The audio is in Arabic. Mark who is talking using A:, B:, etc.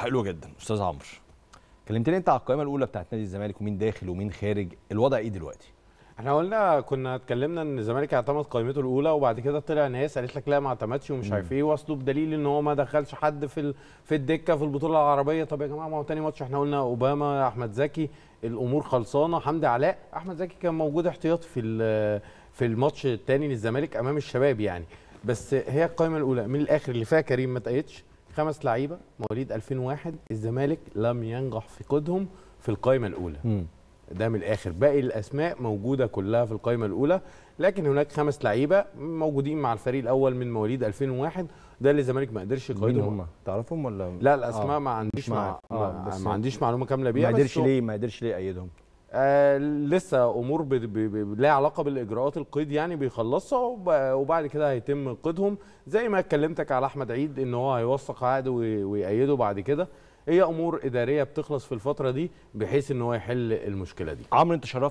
A: حلو جدا استاذ عمرو كلمتني انت على القائمه الاولى بتاعت نادي الزمالك ومين داخل ومين خارج
B: الوضع ايه دلوقتي
A: احنا قلنا كنا اتكلمنا ان الزمالك اعتمد قائمته الاولى وبعد كده طلع ناس قالت لك لا ما اعتمدش ومش عارف ايه واصله بدليل ان هو ما دخلش حد في في الدكه في البطوله العربيه طب يا جماعه ما هو تاني ماتش احنا قلنا اوباما احمد زكي الامور خلصانه حمدي علاء احمد زكي كان موجود احتياطي في في الماتش الثاني للزمالك امام الشباب يعني بس هي القائمه الاولى من الاخر اللي فيها كريم ما تقيتش خمس لعيبه مواليد 2001 الزمالك لم ينجح فقدهم في القائمه الاولى م. ده من الاخر باقي الاسماء موجوده كلها في القائمه الاولى لكن هناك خمس لعيبه موجودين مع الفريق الاول من مواليد 2001 ده اللي الزمالك ما قدرش يقيدهم هم
B: تعرفهم ولا لا الاسماء آه. ما عنديش مع... آه. ما, ما عنديش
A: معلومه كامله بيها ما قدرش ليه ما قدرش ليه ايدهم آه لسه امور ب... ب... لها علاقه بالاجراءات القيد يعني بيخلصها وب... وبعد كده هيتم قيدهم زي ما اتكلمتك على احمد عيد ان هو هيوثق عقده وي... ويأيده بعد كده هي امور اداريه بتخلص في الفتره دي بحيث ان هو يحل المشكله دي عمرو انت شرفت